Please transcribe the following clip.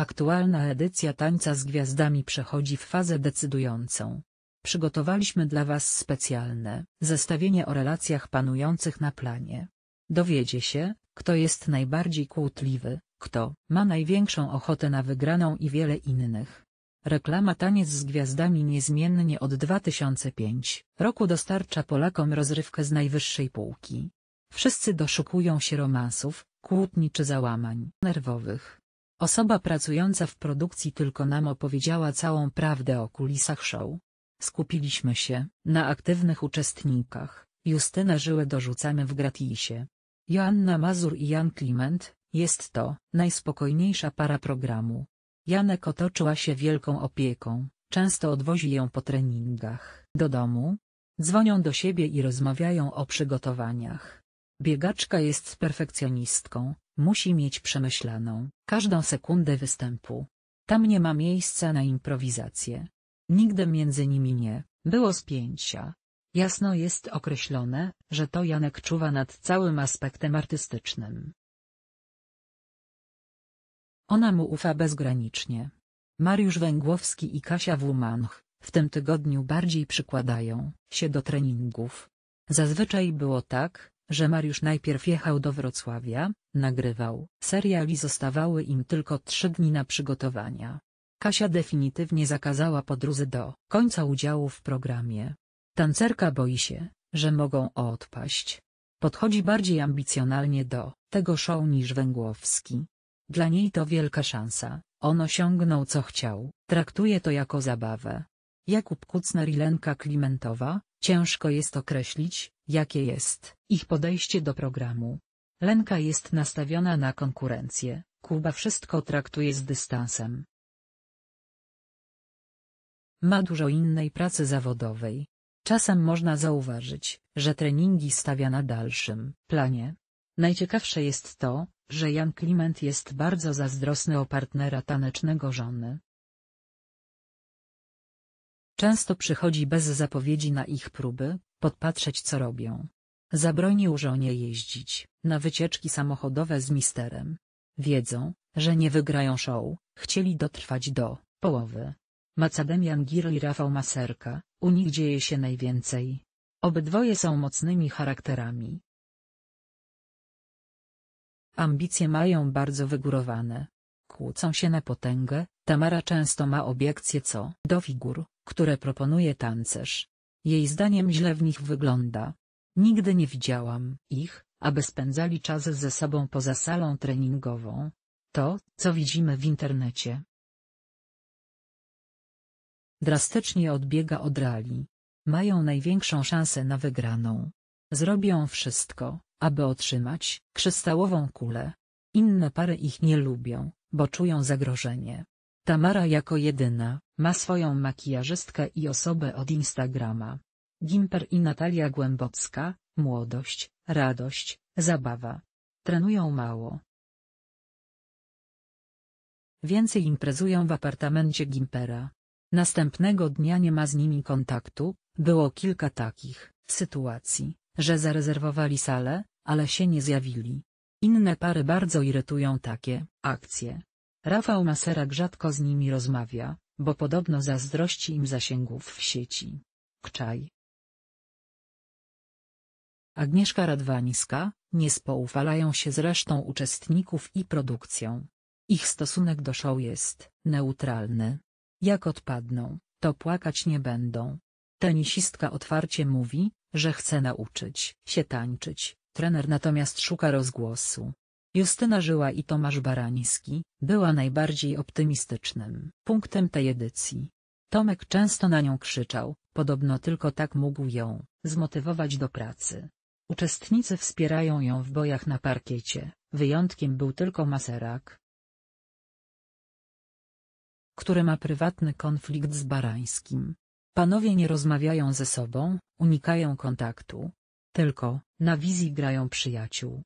Aktualna edycja Tańca z Gwiazdami przechodzi w fazę decydującą. Przygotowaliśmy dla Was specjalne zestawienie o relacjach panujących na planie. Dowiedzie się, kto jest najbardziej kłótliwy, kto ma największą ochotę na wygraną i wiele innych. Reklama Taniec z Gwiazdami niezmiennie od 2005 roku dostarcza Polakom rozrywkę z najwyższej półki. Wszyscy doszukują się romansów, kłótni czy załamań nerwowych. Osoba pracująca w produkcji tylko nam opowiedziała całą prawdę o kulisach show. Skupiliśmy się na aktywnych uczestnikach. Justyna Żyłę dorzucamy w gratisie. Joanna Mazur i Jan Kliment, jest to najspokojniejsza para programu. Janek otoczyła się wielką opieką, często odwozi ją po treningach do domu. Dzwonią do siebie i rozmawiają o przygotowaniach. Biegaczka jest perfekcjonistką, Musi mieć przemyślaną każdą sekundę występu. Tam nie ma miejsca na improwizację. Nigdy między nimi nie było spięcia. Jasno jest określone, że to Janek czuwa nad całym aspektem artystycznym. Ona mu ufa bezgranicznie. Mariusz Węgłowski i Kasia Wumanch w tym tygodniu bardziej przykładają się do treningów. Zazwyczaj było tak, że Mariusz najpierw jechał do Wrocławia, nagrywał serial i zostawały im tylko trzy dni na przygotowania. Kasia definitywnie zakazała podróży do końca udziału w programie. Tancerka boi się, że mogą odpaść. Podchodzi bardziej ambicjonalnie do tego show niż Węgłowski. Dla niej to wielka szansa, on osiągnął co chciał, traktuje to jako zabawę. Jakub Kucner i Lenka Klimentowa, ciężko jest określić, Jakie jest ich podejście do programu? Lenka jest nastawiona na konkurencję, Kuba wszystko traktuje z dystansem. Ma dużo innej pracy zawodowej. Czasem można zauważyć, że treningi stawia na dalszym planie. Najciekawsze jest to, że Jan Kliment jest bardzo zazdrosny o partnera tanecznego żony. Często przychodzi bez zapowiedzi na ich próby, Podpatrzeć co robią. Zabronił żonie jeździć na wycieczki samochodowe z misterem. Wiedzą, że nie wygrają show, chcieli dotrwać do połowy. Macadamian Giro i Rafał Maserka, u nich dzieje się najwięcej. Obydwoje są mocnymi charakterami. Ambicje mają bardzo wygórowane. Kłócą się na potęgę, Tamara często ma obiekcje co do figur, które proponuje tancerz, jej zdaniem źle w nich wygląda. Nigdy nie widziałam ich, aby spędzali czas ze sobą poza salą treningową. To, co widzimy w internecie. Drastycznie odbiega od rali. Mają największą szansę na wygraną. Zrobią wszystko, aby otrzymać kryształową kulę. Inne pary ich nie lubią, bo czują zagrożenie. Tamara jako jedyna ma swoją makijażystkę i osobę od Instagrama. Gimper i Natalia Głębocka, młodość, radość, zabawa. Trenują mało. Więcej imprezują w apartamencie Gimpera. Następnego dnia nie ma z nimi kontaktu, było kilka takich sytuacji, że zarezerwowali salę, ale się nie zjawili. Inne pary bardzo irytują takie akcje. Rafał Maserak rzadko z nimi rozmawia, bo podobno zazdrości im zasięgów w sieci. Kczaj. Agnieszka Radwańska, nie spoufalają się z resztą uczestników i produkcją. Ich stosunek do show jest neutralny. Jak odpadną, to płakać nie będą. Tenisistka otwarcie mówi, że chce nauczyć się tańczyć, trener natomiast szuka rozgłosu, Justyna Żyła i Tomasz Barański, była najbardziej optymistycznym punktem tej edycji. Tomek często na nią krzyczał, podobno tylko tak mógł ją zmotywować do pracy. Uczestnicy wspierają ją w bojach na parkiecie, wyjątkiem był tylko Maserak, który ma prywatny konflikt z Barańskim. Panowie nie rozmawiają ze sobą, unikają kontaktu. Tylko, na wizji grają przyjaciół.